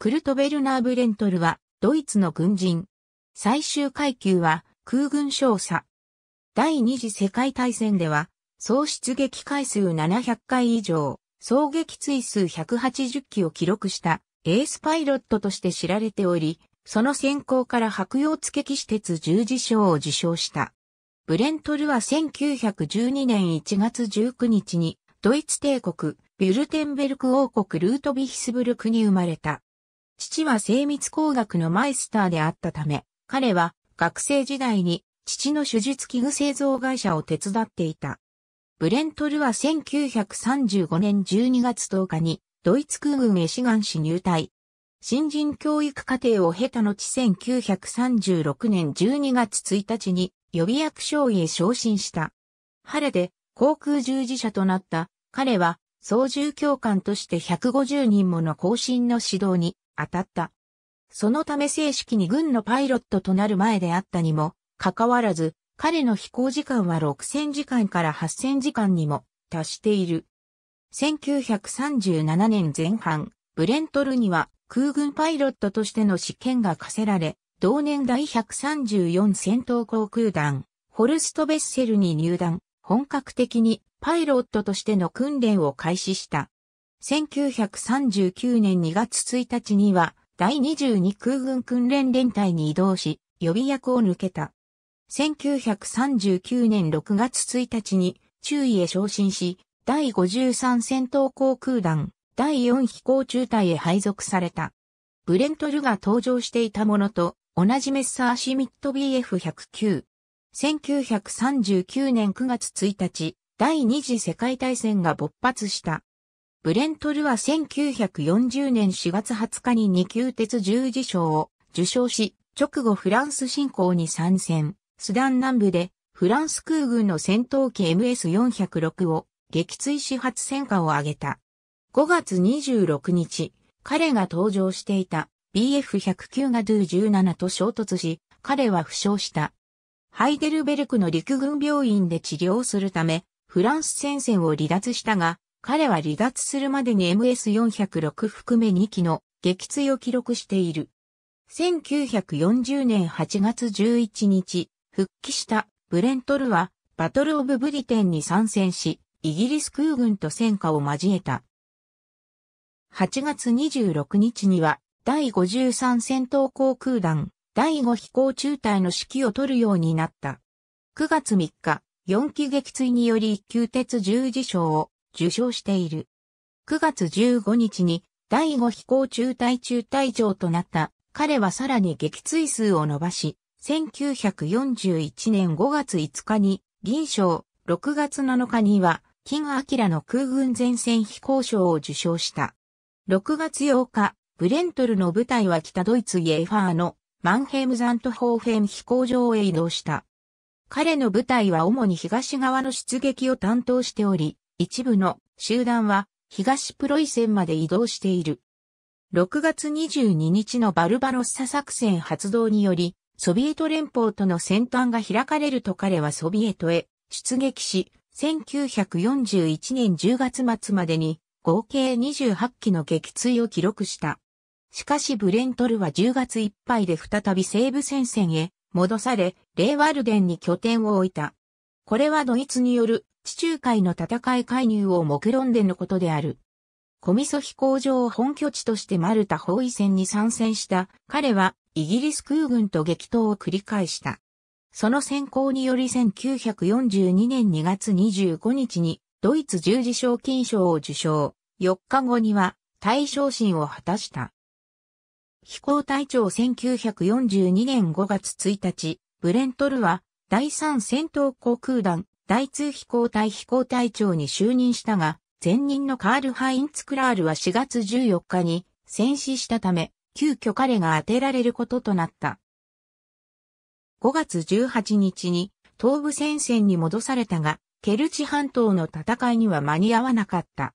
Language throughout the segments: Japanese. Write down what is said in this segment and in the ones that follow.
クルト・ベルナーブ・レントルは、ドイツの軍人。最終階級は、空軍少佐。第二次世界大戦では、総出撃回数700回以上、総撃墜数180機を記録したエースパイロットとして知られており、その先行から白洋付騎士鉄十字章を受賞した。ブレントルは1912年1月19日に、ドイツ帝国、ビュルテンベルク王国ルートビヒスブルクに生まれた。父は精密工学のマイスターであったため、彼は学生時代に父の手術器具製造会社を手伝っていた。ブレントルは1935年12月10日にドイツ空軍へシガン市入隊。新人教育課程を経た後1936年12月1日に予備役将尉へ昇進した。晴れで航空従事者となった彼は操縦教官として150人もの更進の指導に当たった。そのため正式に軍のパイロットとなる前であったにも、かかわらず、彼の飛行時間は6000時間から8000時間にも達している。1937年前半、ブレントルには空軍パイロットとしての試験が課せられ、同年第134戦闘航空団、ホルスト・ベッセルに入団、本格的にパイロットとしての訓練を開始した。1939年2月1日には第22空軍訓練連隊に移動し、予備役を抜けた。1939年6月1日に中尉へ昇進し、第53戦闘航空団、第4飛行中隊へ配属された。ブレントルが登場していたものと同じメッサーシミット BF109。1939年9月1日、第二次世界大戦が勃発した。ブレントルは1940年4月20日に二級鉄十字章を受賞し、直後フランス侵攻に参戦、スダン南部でフランス空軍の戦闘機 MS406 を撃墜始発戦果を挙げた。5月26日、彼が搭乗していた BF109 がドゥ17と衝突し、彼は負傷した。ハイデルベルクの陸軍病院で治療するため、フランス戦線を離脱したが、彼は離脱するまでに MS406 含め2機の撃墜を記録している。1940年8月11日、復帰したブレントルはバトルオブブリテンに参戦し、イギリス空軍と戦火を交えた。8月26日には第53戦闘航空団第5飛行中隊の指揮を取るようになった。9月3日、4機撃墜により急級鉄十字章を受賞している。9月15日に第5飛行中隊中隊長となった彼はさらに撃墜数を伸ばし、1941年5月5日に銀賞、6月7日には金明の空軍前線飛行賞を受賞した。6月8日、ブレントルの部隊は北ドイツイエファーのマンヘムザントホーフェン飛行場へ移動した。彼の部隊は主に東側の出撃を担当しており、一部の集団は東プロイセンまで移動している。6月22日のバルバロッサ作戦発動により、ソビエト連邦との戦端が開かれると彼はソビエトへ出撃し、1941年10月末までに合計28機の撃墜を記録した。しかしブレントルは10月いっぱいで再び西部戦線へ戻され、レーワルデンに拠点を置いた。これはドイツによる地中海の戦い介入を目論んでのことである。コミソ飛行場を本拠地としてマルタ包囲戦に参戦した彼はイギリス空軍と激闘を繰り返した。その先行により1942年2月25日にドイツ十字賞金賞を受賞。4日後には大昇進を果たした。飛行隊長1942年5月1日、ブレントルは第3戦闘航空団、第2飛行隊飛行隊長に就任したが、前任のカール・ハインツ・クラールは4月14日に戦死したため、急遽彼が当てられることとなった。5月18日に東部戦線に戻されたが、ケルチ半島の戦いには間に合わなかった。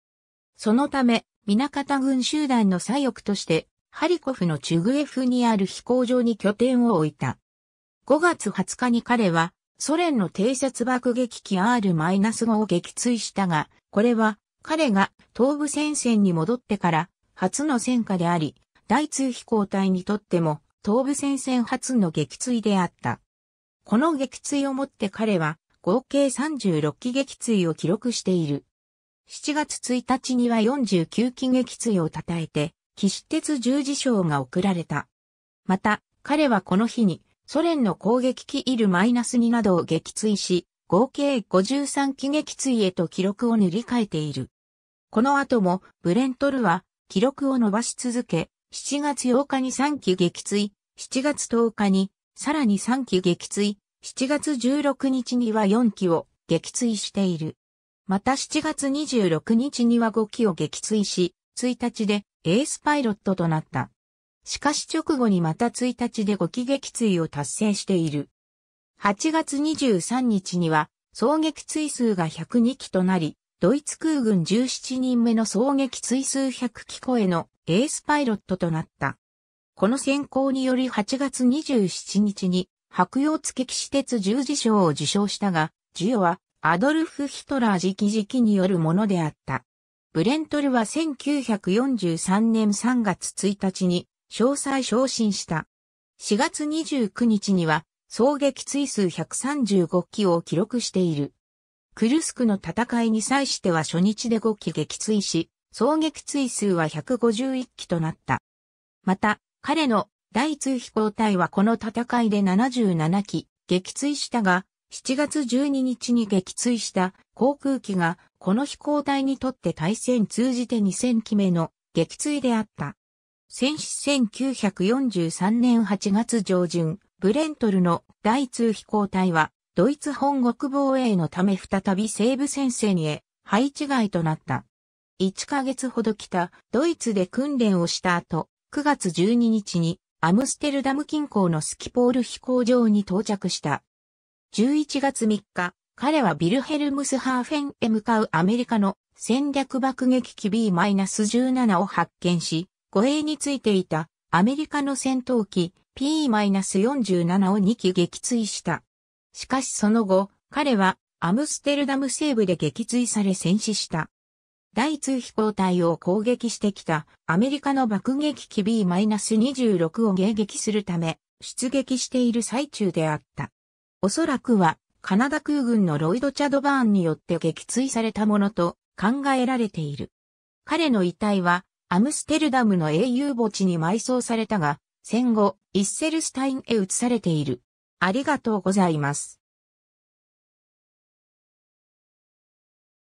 そのため、南方軍集団の左翼として、ハリコフのチュグエフにある飛行場に拠点を置いた。5月20日に彼は、ソ連の偵察爆撃機 R-5 を撃墜したが、これは彼が東部戦線に戻ってから初の戦果であり、第通飛行隊にとっても東部戦線初の撃墜であった。この撃墜をもって彼は合計36機撃墜を記録している。7月1日には49機撃墜を称えて、騎士鉄十字章が贈られた。また、彼はこの日にソ連の攻撃機イル -2 などを撃墜し、合計53機撃墜へと記録を塗り替えている。この後もブレントルは記録を伸ばし続け、7月8日に3機撃墜、7月10日にさらに3機撃墜、7月16日には4機を撃墜している。また7月26日には5機を撃墜し、1日でエースパイロットとなった。しかし直後にまた1日で5期撃墜を達成している。8月23日には、総撃墜数が102機となり、ドイツ空軍17人目の総撃墜数100機超えのエースパイロットとなった。この選考により8月27日に白洋付騎士鉄十字章を受賞したが、授与はアドルフ・ヒトラー直々によるものであった。ブレントルは1943年3月1日に詳細昇進した。4月29日には、総撃追数135機を記録している。クルスクの戦いに際しては初日で5機撃墜し、総撃墜数は151機となった。また、彼の第通飛行隊はこの戦いで77機撃墜したが、7月12日に撃墜した航空機がこの飛行隊にとって対戦通じて2000機目の撃墜であった。戦死1943年8月上旬、ブレントルの第2飛行隊は、ドイツ本国防衛のため再び西部戦線へ配置外となった。1ヶ月ほど来たドイツで訓練をした後、9月12日にアムステルダム近郊のスキポール飛行場に到着した。11月3日、彼はビルヘルムスハーフェンへ向かうアメリカの戦略爆撃機 B-17 を発見し、護衛についていたアメリカの戦闘機 P-47 を2機撃墜した。しかしその後、彼はアムステルダム西部で撃墜され戦死した。第2飛行隊を攻撃してきたアメリカの爆撃機 B-26 を迎撃するため出撃している最中であった。おそらくはカナダ空軍のロイド・チャドバーンによって撃墜されたものと考えられている。彼の遺体はアムステルダムの英雄墓地に埋葬されたが、戦後、イッセルスタインへ移されている。ありがとうございます。